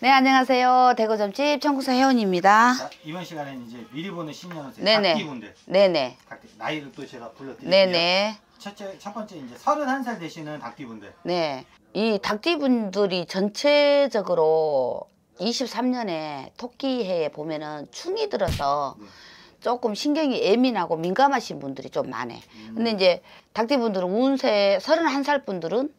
네, 안녕하세요. 대구점집 청구사 회원입니다. 자, 이번 시간에는 이제 미리 보는 신년운세 네네. 닭띠군들. 네네. 닭띠, 나이를 또 제가 불러드릴게요. 첫째, 첫 번째 이제 서른한 살 되시는 닭띠분들. 네. 이 닭띠분들이 전체적으로 23년에 토끼해에 보면은 충이 들어서 네. 조금 신경이 예민하고 민감하신 분들이 좀 많아요. 음. 근데 이제 닭띠분들은 운세 서른한 살 분들은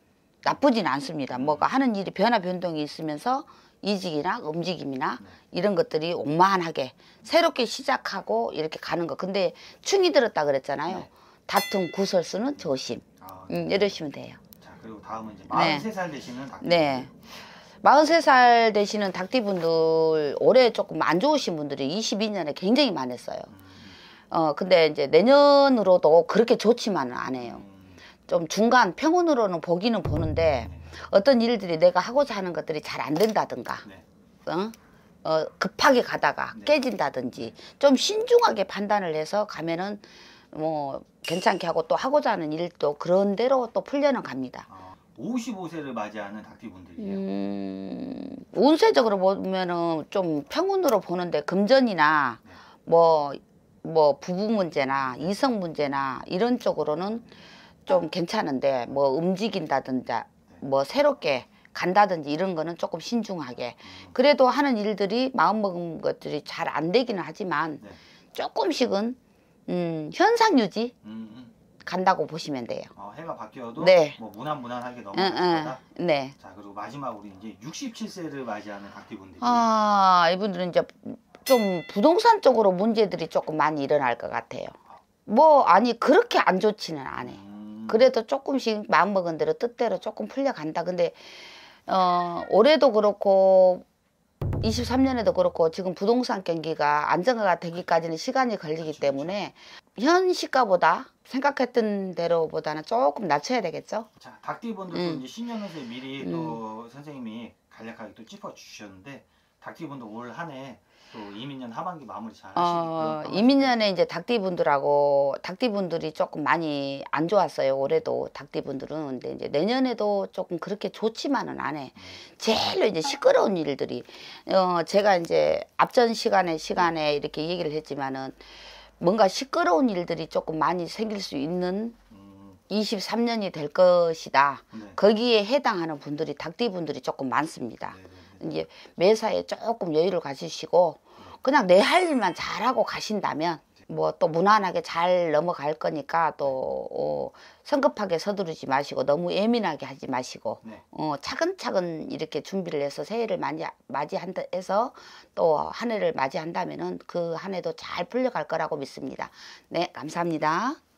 나쁘진 않습니다. 뭐가 하는 일이 변화 변동이 있으면서 이직이나 움직임이나 이런 것들이 오만하게 새롭게 시작하고 이렇게 가는 거. 근데 충이 들었다 그랬잖아요. 네. 다툼 구설수는 조심. 아, 음, 네. 음, 이러시면 돼요. 자 그리고 다음은 이제 43살 네. 되시는 닭띠. 네. 43살 되시는 닭띠분들 올해 조금 안 좋으신 분들이 22년에 굉장히 많았어요. 음. 어 근데 이제 내년으로도 그렇게 좋지만은 않아요. 음. 좀 중간 평온으로는 보기는 보는데 어떤 일들이 내가 하고자 하는 것들이 잘 안 된다든가 네. 어? 어, 급하게 가다가 네. 깨진다든지 좀 신중하게 판단을 해서 가면은 뭐 괜찮게 하고 또 하고자 하는 일도 그런 대로 또 풀려는 갑니다. 아, 55세를 맞이하는 닥터분들이에요. 음, 운세적으로 보면은 좀평온으로 보는데 금전이나 뭐뭐 네. 뭐, 뭐 부부 문제나 이성 문제나 이런 쪽으로는 좀 괜찮은데 뭐 움직인다든지 뭐 새롭게 간다든지 이런 거는 조금 신중하게 그래도 하는 일들이 마음먹은 것들이 잘 안 되기는 하지만 네. 조금씩은 음, 현상 유지 간다고 보시면 돼요. 어, 해가 바뀌어도 네. 뭐 무난무난하게 넘어가다. 네. 자 그리고 마지막 우리 이제 67세를 맞이하는 각기분들. 아 이분들은 이제 좀 부동산 쪽으로 문제들이 조금 많이 일어날 것 같아요. 뭐 아니 그렇게 안 좋지는 않아요. 그래도 조금씩 마음먹은 대로 뜻대로 조금 풀려간다. 근데 어, 올해도 그렇고 23년에도 그렇고 지금 부동산 경기가 안정화가 되기까지는 시간이 걸리기 그렇죠, 그렇죠. 때문에 현 시가보다 생각했던 대로보다는 조금 낮춰야 되겠죠. 자, 닭띠분들도 음. 이제 신년에서 미리 또 음. 선생님이 간략하게 또 짚어주셨는데 닭띠분도 올 한 해 또 이민년 하반기 마무리 잘 어, 하시고 이민년에 이제 닭띠분들하고 닭띠분들이 조금 많이 안 좋았어요 올해도 닭띠분들은 근데 이제 내년에도 조금 그렇게 좋지만은 안 해 제일로 이제 시끄러운 일들이 어 제가 이제 앞전 시간에 시간에 이렇게 얘기를 했지만은 뭔가 시끄러운 일들이 조금 많이 생길 수 있는 음. 이십삼 년이될 것이다. 네. 거기에 해당하는 분들이 닭띠 분들이 조금 많습니다. 네. 네. 이제 매사에 조금 여유를 가지시고 그냥 내 할 일만 잘하고 가신다면 뭐 또 무난하게 잘 넘어갈 거니까 또 어, 성급하게 서두르지 마시고 너무 예민하게 하지 마시고 네. 어, 차근차근 이렇게 준비를 해서 새해를 많이 맞이한다 해서 또 한 해를 맞이한다면은 그 한 해도 잘 풀려갈 거라고 믿습니다. 네 감사합니다.